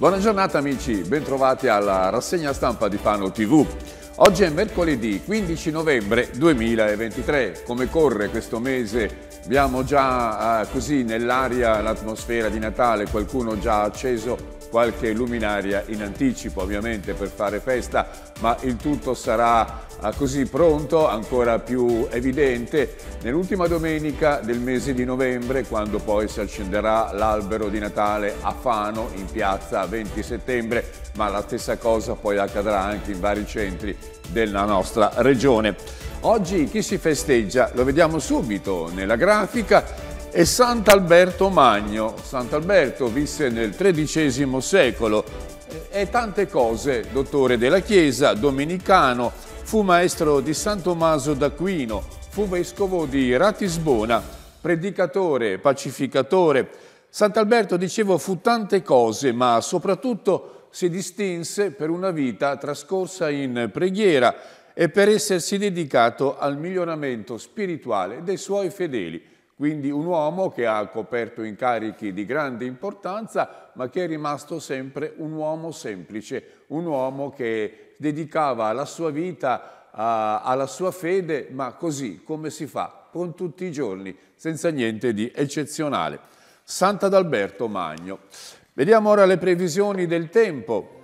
Buona giornata amici, bentrovati alla rassegna stampa di Pano TV. Oggi è mercoledì 15 novembre 2023. Come corre questo mese? Abbiamo già eh, così nell'aria l'atmosfera di Natale, qualcuno già acceso qualche luminaria in anticipo ovviamente per fare festa, ma il tutto sarà così pronto, ancora più evidente, nell'ultima domenica del mese di novembre, quando poi si accenderà l'albero di Natale a Fano in piazza 20 settembre, ma la stessa cosa poi accadrà anche in vari centri della nostra regione. Oggi chi si festeggia lo vediamo subito nella grafica e Sant'Alberto Magno. Sant'Alberto visse nel XIII secolo e tante cose, dottore della Chiesa, domenicano, Fu maestro di San Tommaso d'Aquino, fu vescovo di Ratisbona, predicatore, pacificatore. Sant'Alberto, dicevo, fu tante cose, ma soprattutto si distinse per una vita trascorsa in preghiera e per essersi dedicato al miglioramento spirituale dei suoi fedeli. Quindi un uomo che ha coperto incarichi di grande importanza, ma che è rimasto sempre un uomo semplice, un uomo che dedicava la sua vita a, alla sua fede, ma così come si fa, con tutti i giorni, senza niente di eccezionale. Sant'Adalberto Magno. Vediamo ora le previsioni del tempo.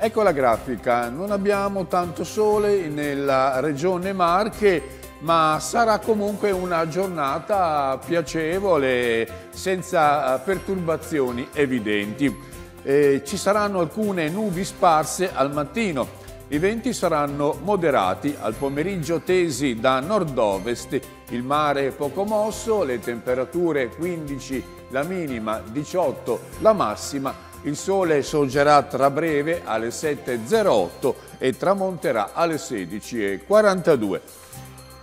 Ecco la grafica, non abbiamo tanto sole nella regione Marche, ma sarà comunque una giornata piacevole, senza eh, perturbazioni evidenti. Eh, ci saranno alcune nubi sparse al mattino. I venti saranno moderati, al pomeriggio tesi da nord-ovest, il mare è poco mosso, le temperature 15 la minima, 18 la massima, il sole sorgerà tra breve alle 7.08 e tramonterà alle 16.42.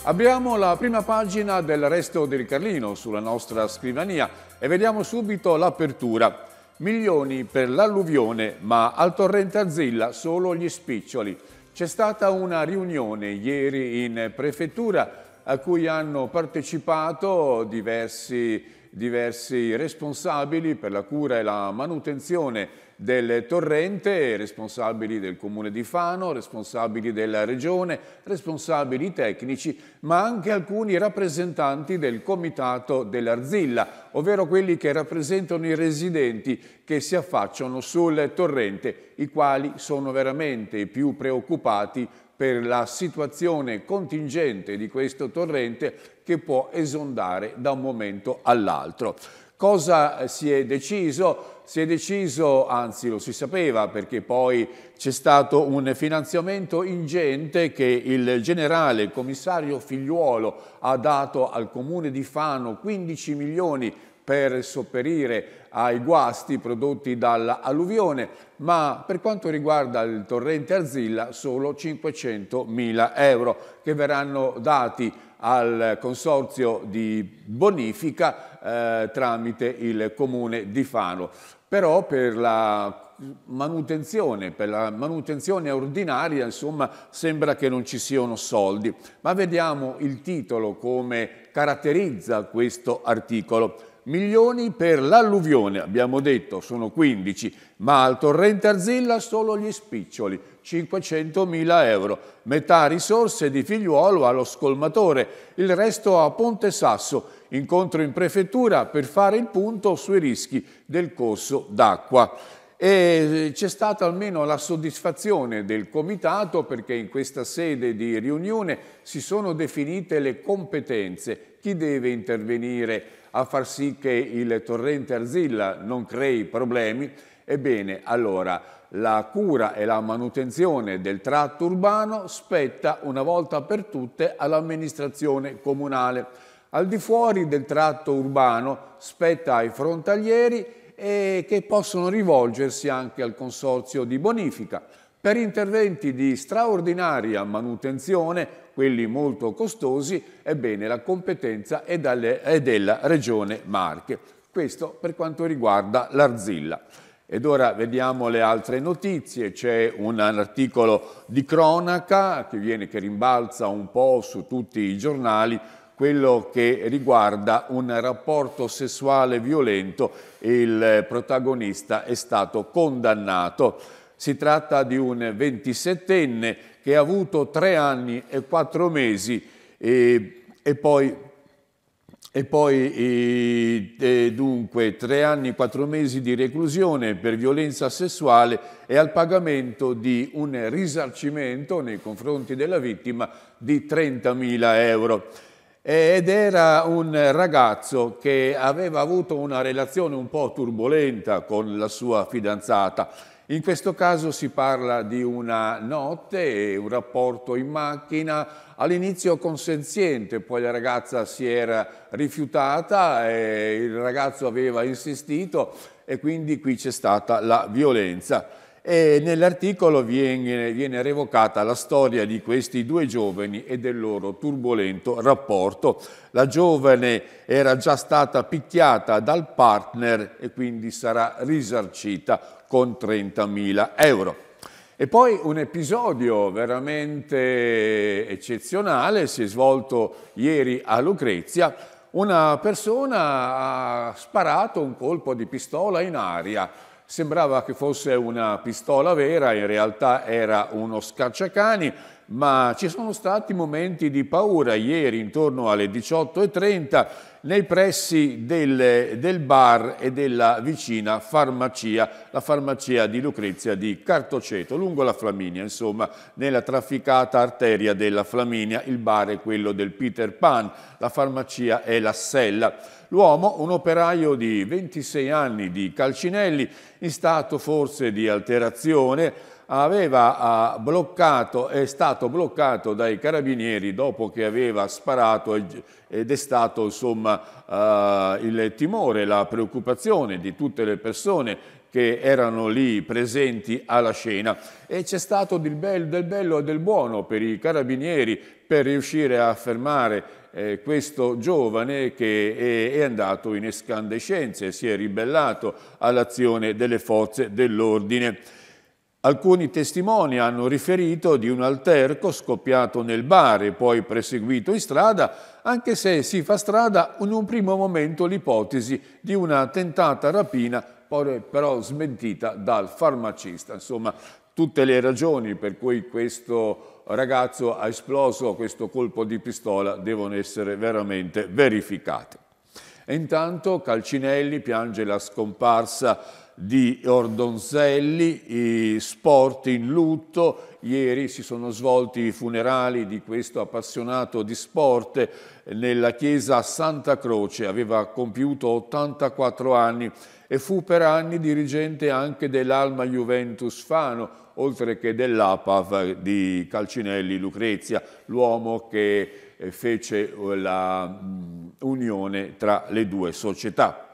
Abbiamo la prima pagina del Resto del Carlino sulla nostra scrivania e vediamo subito l'apertura. Milioni per l'alluvione, ma al torrente Arzilla solo gli spiccioli. C'è stata una riunione ieri in prefettura a cui hanno partecipato diversi diversi responsabili per la cura e la manutenzione del torrente, responsabili del comune di Fano, responsabili della regione, responsabili tecnici, ma anche alcuni rappresentanti del comitato dell'Arzilla, ovvero quelli che rappresentano i residenti che si affacciano sul torrente, i quali sono veramente i più preoccupati per la situazione contingente di questo torrente che può esondare da un momento all'altro. Cosa eh, si è deciso? Si è deciso, anzi lo si sapeva perché poi c'è stato un finanziamento ingente che il generale, commissario Figliuolo ha dato al comune di Fano 15 milioni per sopperire ai guasti prodotti dall'alluvione, ma per quanto riguarda il torrente Arzilla solo 500 mila euro che verranno dati al consorzio di bonifica eh, tramite il comune di Fano. Però per la manutenzione, per la manutenzione ordinaria, insomma, sembra che non ci siano soldi. Ma vediamo il titolo come caratterizza questo articolo milioni per l'alluvione, abbiamo detto sono 15, ma al torrente Arzilla solo gli spiccioli, 500 mila euro, metà risorse di figliuolo allo scolmatore, il resto a Ponte Sasso, incontro in prefettura per fare il punto sui rischi del corso d'acqua e c'è stata almeno la soddisfazione del Comitato perché in questa sede di riunione si sono definite le competenze, chi deve intervenire a far sì che il torrente Arzilla non crei problemi, ebbene allora la cura e la manutenzione del tratto urbano spetta una volta per tutte all'amministrazione comunale. Al di fuori del tratto urbano spetta ai frontalieri e che possono rivolgersi anche al consorzio di bonifica per interventi di straordinaria manutenzione, quelli molto costosi, ebbene la competenza è, dalle, è della Regione Marche. Questo per quanto riguarda l'arzilla. Ed ora vediamo le altre notizie, c'è un articolo di cronaca che, viene, che rimbalza un po' su tutti i giornali, quello che riguarda un rapporto sessuale violento, e il protagonista è stato condannato. Si tratta di un 27enne che ha avuto tre anni e quattro mesi e, e poi, e poi e, dunque tre anni e quattro mesi di reclusione per violenza sessuale e al pagamento di un risarcimento nei confronti della vittima di 30.000 euro ed era un ragazzo che aveva avuto una relazione un po' turbolenta con la sua fidanzata in questo caso si parla di una notte e un rapporto in macchina, all'inizio consenziente, poi la ragazza si era rifiutata e il ragazzo aveva insistito e quindi qui c'è stata la violenza e nell'articolo viene, viene, revocata la storia di questi due giovani e del loro turbolento rapporto. La giovane era già stata picchiata dal partner e quindi sarà risarcita con 30.000 euro. E poi un episodio veramente eccezionale si è svolto ieri a Lucrezia. Una persona ha sparato un colpo di pistola in aria Sembrava che fosse una pistola vera, in realtà era uno scacciacani, ma ci sono stati momenti di paura ieri intorno alle 18.30 nei pressi del, del, bar e della vicina farmacia, la farmacia di Lucrezia di Cartoceto, lungo la Flaminia, insomma, nella trafficata arteria della Flaminia. Il bar è quello del Peter Pan, la farmacia è la Sella. L'uomo, un operaio di 26 anni di Calcinelli, in stato forse di alterazione, aveva ah, bloccato, è stato bloccato dai carabinieri dopo che aveva sparato ed è stato insomma, eh, il timore, la preoccupazione di tutte le persone che erano lì presenti alla scena e c'è stato del bello, del bello e del buono per i carabinieri per riuscire a fermare eh, questo giovane che è, è andato in escandescenze, si è ribellato all'azione delle forze dell'ordine. Alcuni testimoni hanno riferito di un alterco scoppiato nel bar e poi proseguito in strada, anche se si fa strada in un primo momento l'ipotesi di una tentata rapina però smentita dal farmacista. Insomma, tutte le ragioni per cui questo ragazzo ha esploso questo colpo di pistola devono essere veramente verificate. E intanto Calcinelli piange la scomparsa di Ordonzelli, sport in lutto, ieri si sono svolti i funerali di questo appassionato di sport nella chiesa Santa Croce, aveva compiuto 84 anni e fu per anni dirigente anche dell'Alma Juventus Fano, oltre che dell'APAV di Calcinelli Lucrezia, l'uomo che fece la mm, unione tra le due società.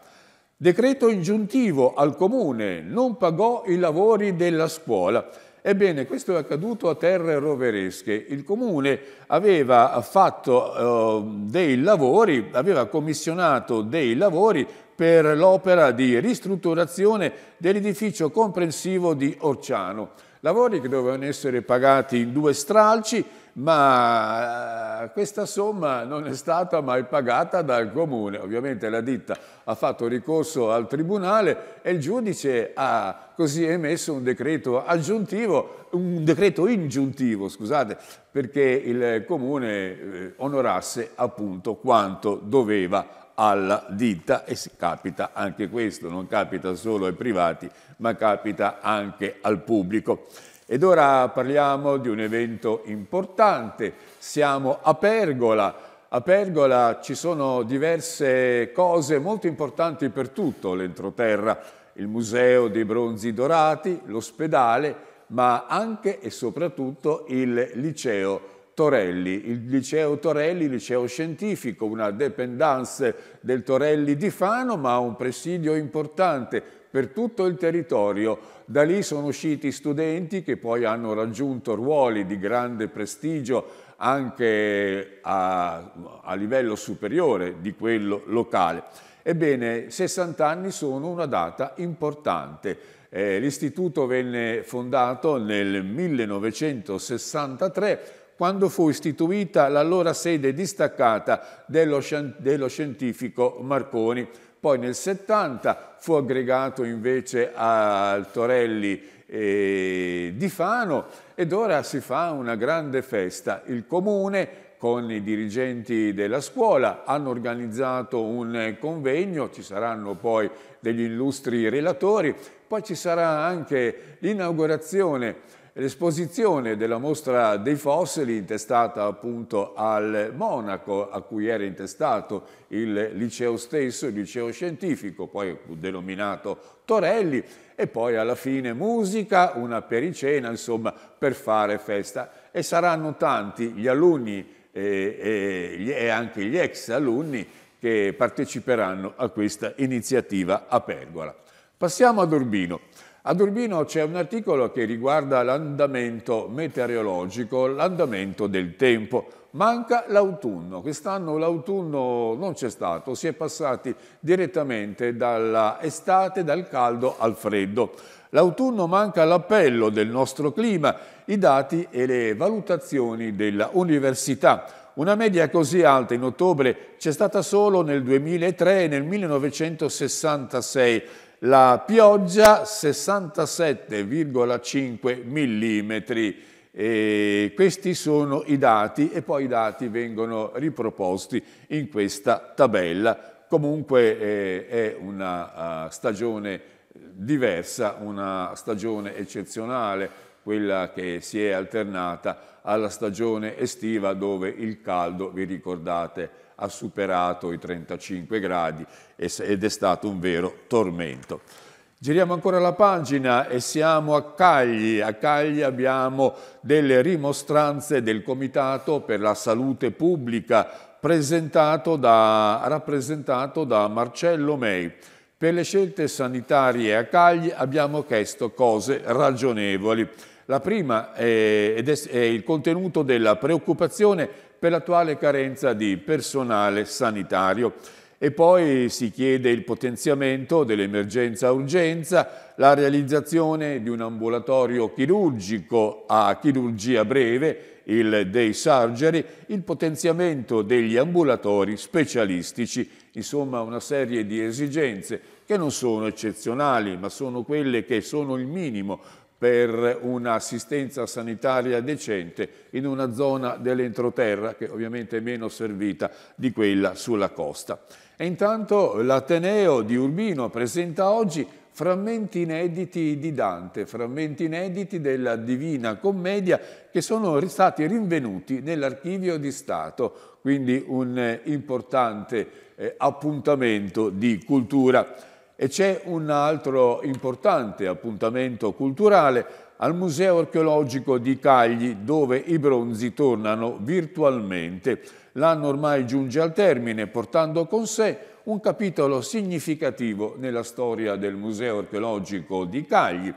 Decreto ingiuntivo al comune, non pagò i lavori della scuola. Ebbene, questo è accaduto a terre roveresche. Il comune aveva fatto eh, dei lavori, aveva commissionato dei lavori per l'opera di ristrutturazione dell'edificio comprensivo di Orciano lavori che dovevano essere pagati in due stralci, ma eh, questa somma non è stata mai pagata dal comune. Ovviamente la ditta ha fatto ricorso al tribunale e il giudice ha così emesso un decreto aggiuntivo, un decreto ingiuntivo, scusate, perché il comune eh, onorasse appunto quanto doveva alla ditta e capita anche questo, non capita solo ai privati, ma capita anche al pubblico. Ed ora parliamo di un evento importante, siamo a Pergola. A Pergola ci sono diverse cose molto importanti per tutto l'entroterra, il museo dei bronzi dorati, l'ospedale, ma anche e soprattutto il liceo Torelli, il liceo Torelli, liceo scientifico, una dependance del Torelli di Fano, ma un presidio importante per tutto il territorio. Da lì sono usciti studenti che poi hanno raggiunto ruoli di grande prestigio anche a, a livello superiore di quello locale. Ebbene, 60 anni sono una data importante. Eh, L'istituto venne fondato nel 1963 quando fu istituita l'allora sede distaccata dello, dello scientifico Marconi. Poi nel 70 fu aggregato invece al Torelli eh, di Fano ed ora si fa una grande festa. Il comune con i dirigenti della scuola, hanno organizzato un convegno, ci saranno poi degli illustri relatori, poi ci sarà anche l'inaugurazione L'esposizione della mostra dei fossili intestata appunto al Monaco a cui era intestato il liceo stesso, il liceo scientifico, poi denominato Torelli e poi alla fine musica, una pericena insomma per fare festa e saranno tanti gli alunni e, e, e anche gli ex alunni che parteciperanno a questa iniziativa a Pergola. Passiamo ad Urbino. Ad Urbino c'è un articolo che riguarda l'andamento meteorologico, l'andamento del tempo. Manca l'autunno, quest'anno l'autunno non c'è stato, si è passati direttamente dall'estate, dal caldo al freddo. L'autunno manca l'appello del nostro clima, i dati e le valutazioni dell'università. Una media così alta in ottobre c'è stata solo nel 2003 e nel 1966 la pioggia 67,5 mm. E questi sono i dati e poi i dati vengono riproposti in questa tabella. Comunque eh, è una uh, stagione diversa, una stagione eccezionale, quella che si è alternata alla stagione estiva dove il caldo, vi ricordate, ha superato i 35 gradi ed è stato un vero tormento. Giriamo ancora la pagina e siamo a Cagli. A Cagli abbiamo delle rimostranze del Comitato per la Salute Pubblica presentato da, rappresentato da Marcello Mei. Per le scelte sanitarie a Cagli abbiamo chiesto cose ragionevoli. La prima è, è il contenuto della preoccupazione per l'attuale carenza di personale sanitario e poi si chiede il potenziamento dell'emergenza-urgenza, la realizzazione di un ambulatorio chirurgico a chirurgia breve, il day surgery, il potenziamento degli ambulatori specialistici, insomma una serie di esigenze che non sono eccezionali, ma sono quelle che sono il minimo per un'assistenza sanitaria decente in una zona dell'entroterra che ovviamente è meno servita di quella sulla costa. E intanto l'Ateneo di Urbino presenta oggi frammenti inediti di Dante, frammenti inediti della Divina Commedia che sono stati rinvenuti nell'Archivio di Stato, quindi un importante eh, appuntamento di cultura e c'è un altro importante appuntamento culturale al Museo archeologico di Cagli, dove i bronzi tornano virtualmente. L'anno ormai giunge al termine, portando con sé un capitolo significativo nella storia del Museo archeologico di Cagli,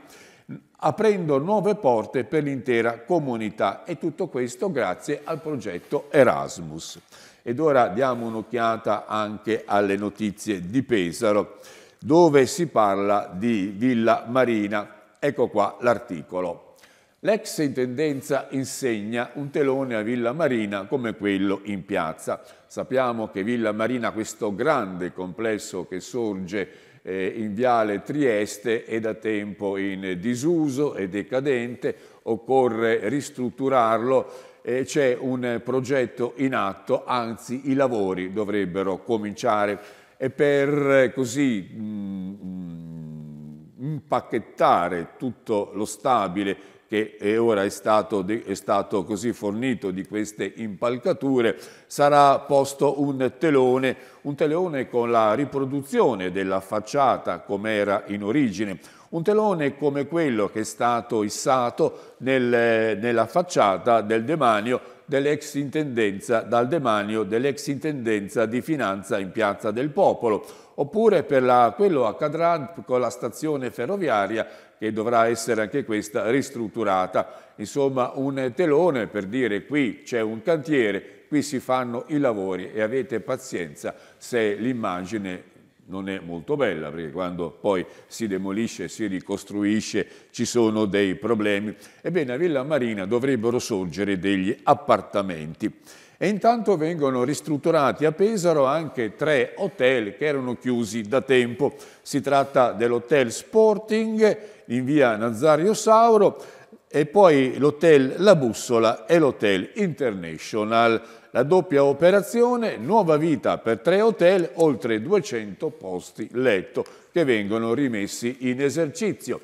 aprendo nuove porte per l'intera comunità e tutto questo grazie al progetto Erasmus. Ed ora diamo un'occhiata anche alle notizie di Pesaro dove si parla di Villa Marina. Ecco qua l'articolo. L'ex intendenza insegna un telone a Villa Marina come quello in piazza. Sappiamo che Villa Marina, questo grande complesso che sorge eh, in Viale Trieste è da tempo in disuso e decadente, occorre ristrutturarlo e eh, c'è un progetto in atto, anzi i lavori dovrebbero cominciare e per eh, così mh, mm, mm, impacchettare tutto lo stabile che è ora è stato, è stato così fornito di queste impalcature, sarà posto un telone, un telone con la riproduzione della facciata come era in origine, un telone come quello che è stato issato nel, nella facciata del demanio dell'ex intendenza, dal demanio dell'ex intendenza di finanza in Piazza del Popolo, oppure per la, quello accadrà con la stazione ferroviaria che dovrà essere anche questa ristrutturata. Insomma un telone per dire qui c'è un cantiere, qui si fanno i lavori e avete pazienza se l'immagine non è molto bella, perché quando poi si demolisce e si ricostruisce ci sono dei problemi. Ebbene, a Villa Marina dovrebbero sorgere degli appartamenti. E intanto vengono ristrutturati a Pesaro anche tre hotel che erano chiusi da tempo. Si tratta dell'Hotel Sporting in via Nazario Sauro e poi l'Hotel La Bussola e l'Hotel International la doppia operazione, nuova vita per tre hotel, oltre 200 posti letto che vengono rimessi in esercizio.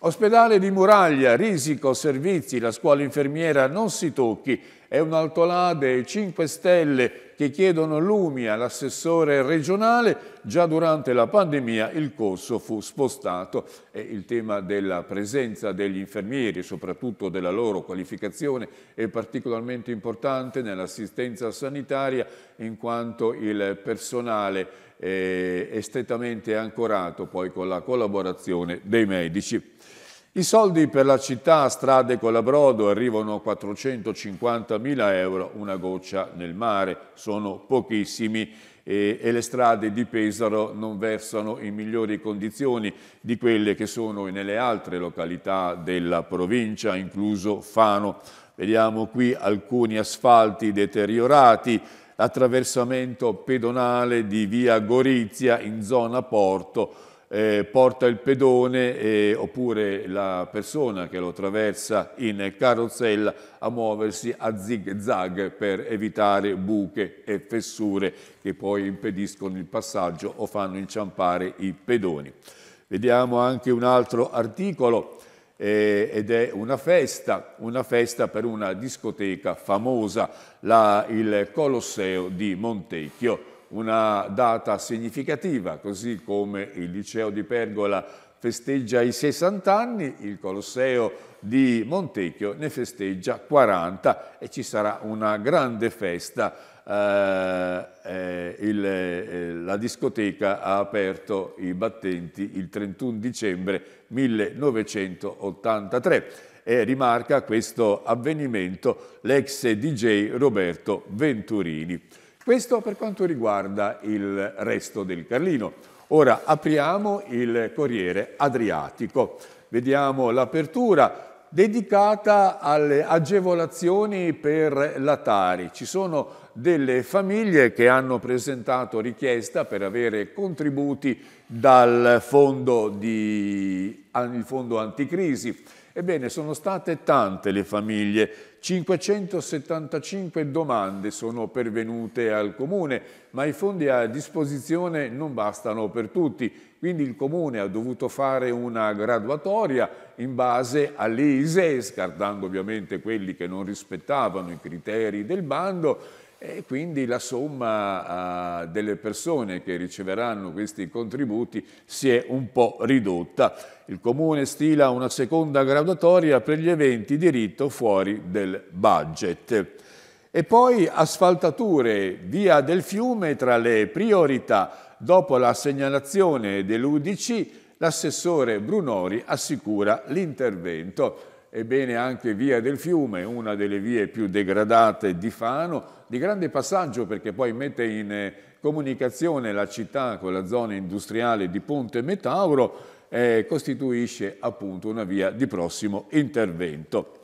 Ospedale di Muraglia, Risico, Servizi, la scuola infermiera non si tocchi, è un altolà dei 5 Stelle che chiedono lumi all'assessore regionale. Già durante la pandemia il corso fu spostato e il tema della presenza degli infermieri, soprattutto della loro qualificazione, è particolarmente importante nell'assistenza sanitaria in quanto il personale eh, è strettamente ancorato poi con la collaborazione dei medici. I soldi per la città, strade Colabrodo arrivano a 450 mila euro, una goccia nel mare, sono pochissimi e, e, le strade di Pesaro non versano in migliori condizioni di quelle che sono nelle altre località della provincia, incluso Fano. Vediamo qui alcuni asfalti deteriorati, attraversamento pedonale di via Gorizia in zona Porto, eh, porta il pedone eh, oppure la persona che lo attraversa in carrozzella a muoversi a zig zag per evitare buche e fessure che poi impediscono il passaggio o fanno inciampare i pedoni. Vediamo anche un altro articolo eh, ed è una festa, una festa per una discoteca famosa, la, il Colosseo di Montecchio una data significativa, così come il liceo di Pergola festeggia i 60 anni, il Colosseo di Montecchio ne festeggia 40 e ci sarà una grande festa. Eh, eh, il, eh, la discoteca ha aperto i battenti il 31 dicembre 1983 e rimarca questo avvenimento l'ex DJ Roberto Venturini. Questo per quanto riguarda il resto del Carlino. Ora apriamo il Corriere Adriatico. Vediamo l'apertura dedicata alle agevolazioni per la Tari. Ci sono delle famiglie che hanno presentato richiesta per avere contributi dal fondo, di, fondo anticrisi Ebbene, sono state tante le famiglie, 575 domande sono pervenute al Comune, ma i fondi a disposizione non bastano per tutti, quindi il Comune ha dovuto fare una graduatoria in base alle ISEE, scartando ovviamente quelli che non rispettavano i criteri del bando, e quindi la somma ah, delle persone che riceveranno questi contributi si è un po' ridotta. Il Comune stila una seconda graduatoria per gli eventi diritto fuori del budget. E poi asfaltature via del fiume tra le priorità. Dopo la segnalazione dell'Udc, l'assessore Brunori assicura l'intervento ebbene anche Via del Fiume, una delle vie più degradate di Fano, di grande passaggio perché poi mette in eh, comunicazione la città con la zona industriale di Ponte Metauro, eh, costituisce appunto una via di prossimo intervento.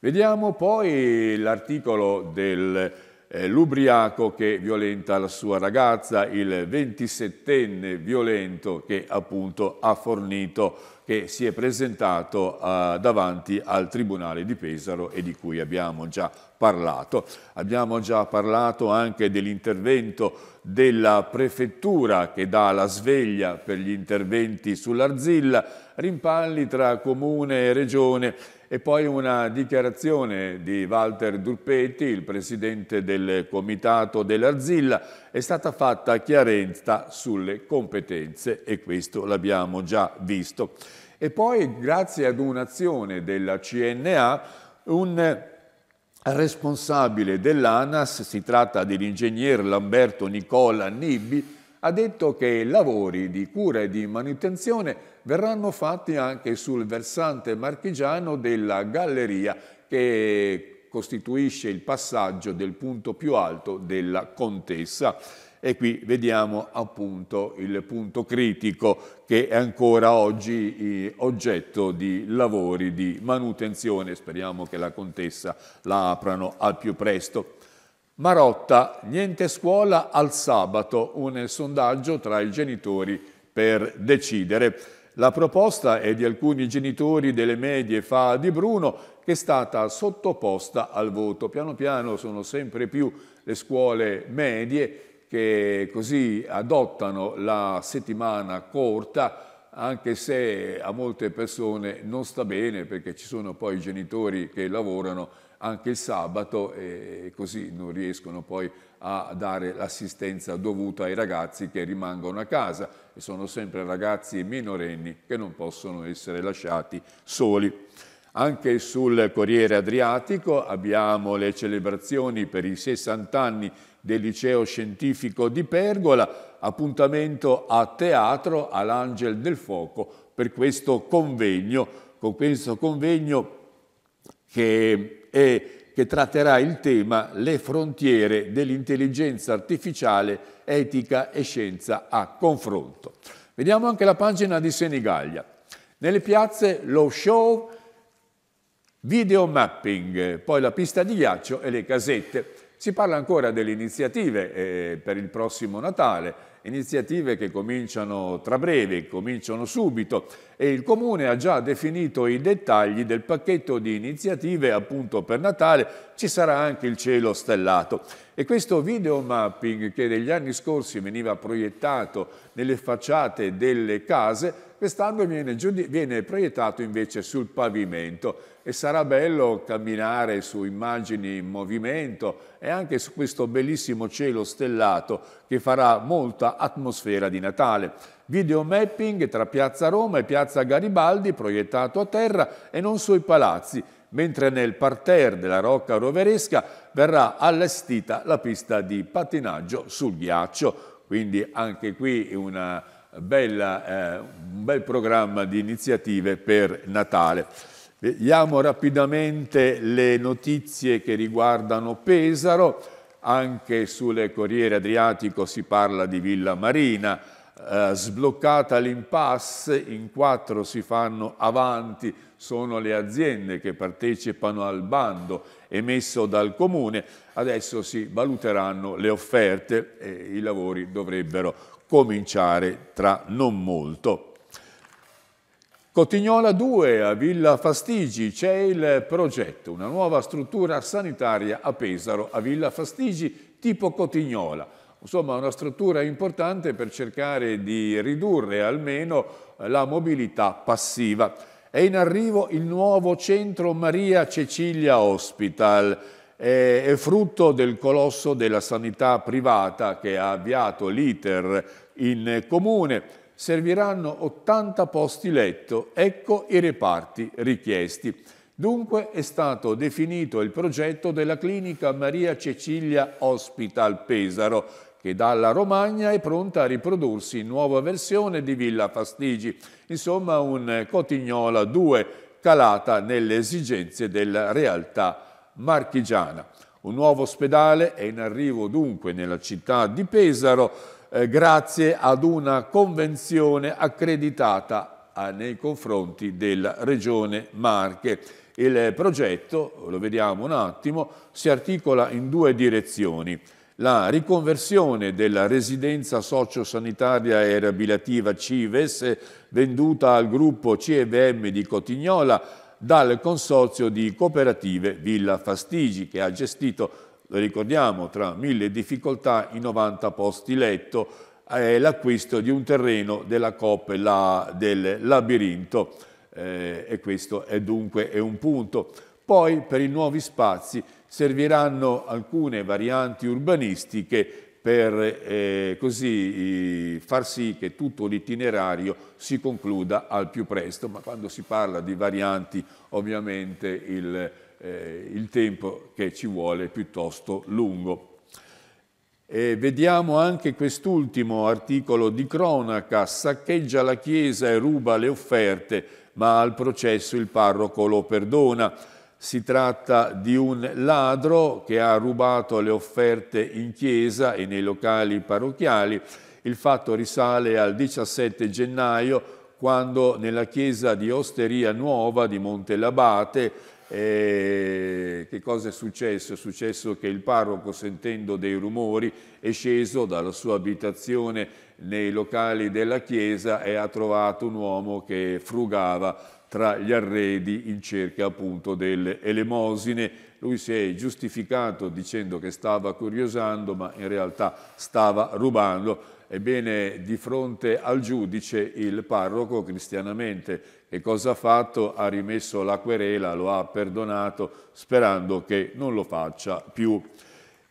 Vediamo poi l'articolo del eh, l'ubriaco che violenta la sua ragazza, il 27enne violento che appunto ha fornito, che si è presentato eh, davanti al Tribunale di Pesaro e di cui abbiamo già parlato. Abbiamo già parlato anche dell'intervento della prefettura che dà la sveglia per gli interventi sull'Arzilla, rimpalli tra comune e regione e poi una dichiarazione di Walter Durpetti, il presidente del comitato dell'Arzilla, è stata fatta chiarezza sulle competenze e questo l'abbiamo già visto. E poi grazie ad un'azione della CNA un responsabile dell'ANAS, si tratta dell'ingegner Lamberto Nicola Nibbi, ha detto che i lavori di cura e di manutenzione verranno fatti anche sul versante marchigiano della galleria che costituisce il passaggio del punto più alto della contessa e qui vediamo appunto il punto critico che è ancora oggi oggetto di lavori di manutenzione, speriamo che la contessa la aprano al più presto. Marotta, niente scuola al sabato, un sondaggio tra i genitori per decidere. La proposta è di alcuni genitori delle medie fa di Bruno che è stata sottoposta al voto. Piano piano sono sempre più le scuole medie che così adottano la settimana corta anche se a molte persone non sta bene perché ci sono poi genitori che lavorano anche il sabato e così non riescono poi a a dare l'assistenza dovuta ai ragazzi che rimangono a casa e sono sempre ragazzi minorenni che non possono essere lasciati soli. Anche sul Corriere Adriatico abbiamo le celebrazioni per i 60 anni del Liceo Scientifico di Pergola, appuntamento a teatro all'Angel del Fuoco per questo convegno, con questo convegno che è che tratterà il tema Le frontiere dell'intelligenza artificiale, etica e scienza a confronto. Vediamo anche la pagina di Senigallia. Nelle piazze lo show, video mapping, poi la pista di ghiaccio e le casette. Si parla ancora delle iniziative eh, per il prossimo Natale, iniziative che cominciano tra breve, cominciano subito e il Comune ha già definito i dettagli del pacchetto di iniziative appunto per Natale, ci sarà anche il cielo stellato. E questo videomapping che negli anni scorsi veniva proiettato nelle facciate delle case Quest'anno viene, viene, proiettato invece sul pavimento e sarà bello camminare su immagini in movimento e anche su questo bellissimo cielo stellato che farà molta atmosfera di Natale. Video mapping tra Piazza Roma e Piazza Garibaldi proiettato a terra e non sui palazzi, mentre nel parterre della Rocca Roveresca verrà allestita la pista di pattinaggio sul ghiaccio. Quindi anche qui una bella, eh, un bel programma di iniziative per Natale. Vediamo rapidamente le notizie che riguardano Pesaro, anche sulle Corriere Adriatico si parla di Villa Marina, eh, sbloccata l'impasse, in quattro si fanno avanti, sono le aziende che partecipano al bando emesso dal Comune, adesso si valuteranno le offerte e i lavori dovrebbero cominciare tra non molto. Cotignola 2 a Villa Fastigi c'è il progetto, una nuova struttura sanitaria a Pesaro, a Villa Fastigi tipo Cotignola. Insomma una struttura importante per cercare di ridurre almeno la mobilità passiva. È in arrivo il nuovo centro Maria Cecilia Hospital, è frutto del colosso della sanità privata che ha avviato l'iter in comune. Serviranno 80 posti letto, ecco i reparti richiesti. Dunque è stato definito il progetto della clinica Maria Cecilia Hospital Pesaro, che dalla Romagna è pronta a riprodursi in nuova versione di Villa Fastigi, insomma un Cotignola 2 calata nelle esigenze della realtà marchigiana. Un nuovo ospedale è in arrivo dunque nella città di Pesaro eh, grazie ad una convenzione accreditata a, eh, nei confronti della regione Marche. Il progetto, lo vediamo un attimo, si articola in due direzioni. La riconversione della residenza sociosanitaria e riabilitativa CIVES venduta al gruppo CVM di Cotignola dal consorzio di cooperative Villa Fastigi, che ha gestito, lo ricordiamo, tra mille difficoltà i 90 posti letto e l'acquisto di un terreno della COP la, del labirinto. Eh, e questo è dunque è un punto. Poi per i nuovi spazi serviranno alcune varianti urbanistiche per eh, così far sì che tutto l'itinerario si concluda al più presto, ma quando si parla di varianti ovviamente il, eh, il tempo che ci vuole è piuttosto lungo. E vediamo anche quest'ultimo articolo di cronaca, saccheggia la chiesa e ruba le offerte, ma al processo il parroco lo perdona. Si tratta di un ladro che ha rubato le offerte in chiesa e nei locali parrocchiali. Il fatto risale al 17 gennaio quando nella chiesa di Osteria Nuova di Montelabate eh, che cosa è successo? È successo che il parroco, sentendo dei rumori, è sceso dalla sua abitazione nei locali della chiesa e ha trovato un uomo che frugava tra gli arredi in cerca appunto delle elemosine. Lui si è giustificato dicendo che stava curiosando, ma in realtà stava rubando. Ebbene, di fronte al giudice, il parroco cristianamente che cosa ha fatto? Ha rimesso la querela, lo ha perdonato, sperando che non lo faccia più.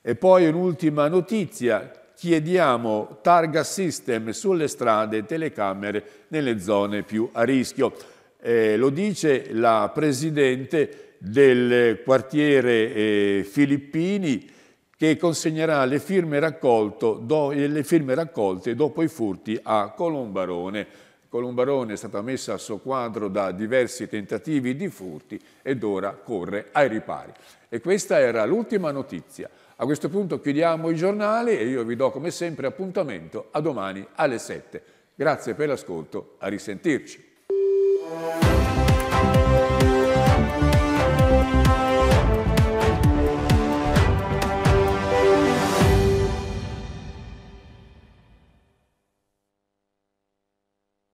E poi un'ultima notizia, chiediamo targa system sulle strade e telecamere nelle zone più a rischio. Eh, lo dice la presidente del quartiere eh, Filippini che consegnerà le firme, raccolto, do, eh, le firme raccolte dopo i furti a Colombarone. Colombarone è stata messa a soqquadro da diversi tentativi di furti ed ora corre ai ripari. E questa era l'ultima notizia. A questo punto chiudiamo i giornali e io vi do come sempre appuntamento a domani alle 7. Grazie per l'ascolto, a risentirci. Música